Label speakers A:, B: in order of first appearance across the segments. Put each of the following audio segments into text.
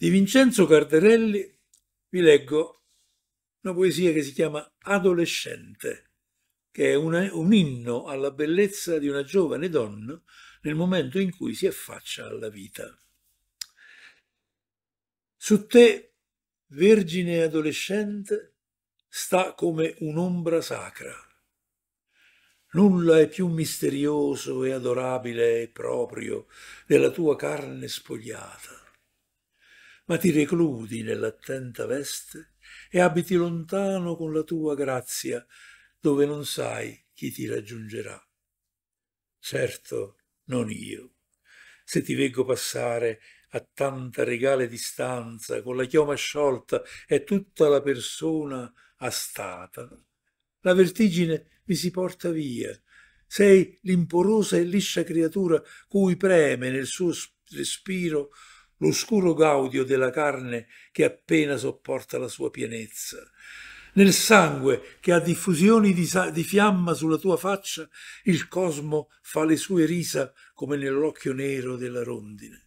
A: Di Vincenzo Cardarelli vi leggo una poesia che si chiama Adolescente, che è una, un inno alla bellezza di una giovane donna nel momento in cui si affaccia alla vita. Su te, vergine adolescente, sta come un'ombra sacra. Nulla è più misterioso e adorabile e proprio della tua carne spogliata ma ti recludi nell'attenta veste e abiti lontano con la tua grazia, dove non sai chi ti raggiungerà. Certo, non io. Se ti veggo passare a tanta regale distanza, con la chioma sciolta e tutta la persona astata, la vertigine mi si porta via. Sei l'imporosa e liscia creatura cui preme nel suo respiro l'oscuro gaudio della carne che appena sopporta la sua pienezza, nel sangue che ha diffusioni di, di fiamma sulla tua faccia il cosmo fa le sue risa come nell'occhio nero della rondine.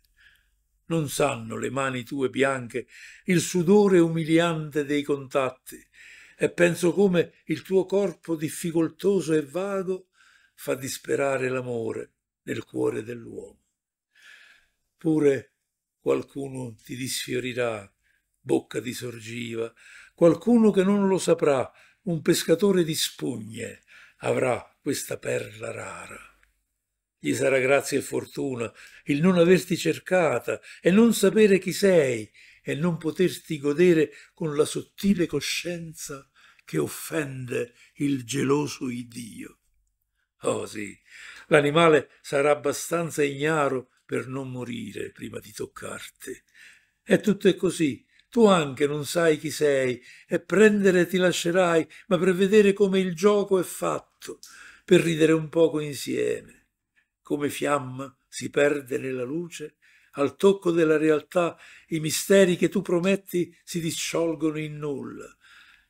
A: Non sanno le mani tue bianche il sudore umiliante dei contatti e penso come il tuo corpo difficoltoso e vago fa disperare l'amore nel cuore dell'uomo. Pure qualcuno ti disfiorirà, bocca di sorgiva, qualcuno che non lo saprà, un pescatore di spugne, avrà questa perla rara. Gli sarà grazia e fortuna il non averti cercata e non sapere chi sei e non poterti godere con la sottile coscienza che offende il geloso iddio. Oh sì, l'animale sarà abbastanza ignaro per non morire prima di toccarti. E tutto è così. Tu anche non sai chi sei, e prendere ti lascerai, ma per vedere come il gioco è fatto, per ridere un poco insieme. Come fiamma si perde nella luce, al tocco della realtà i misteri che tu prometti si disciolgono in nulla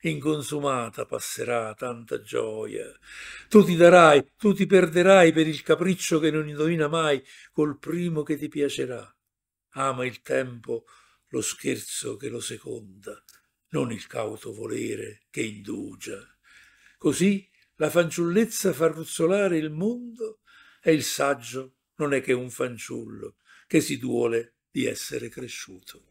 A: inconsumata passerà tanta gioia. Tu ti darai, tu ti perderai per il capriccio che non indovina mai col primo che ti piacerà. Ama il tempo, lo scherzo che lo seconda, non il cauto volere che indugia. Così la fanciullezza fa ruzzolare il mondo e il saggio non è che un fanciullo che si duole di essere cresciuto.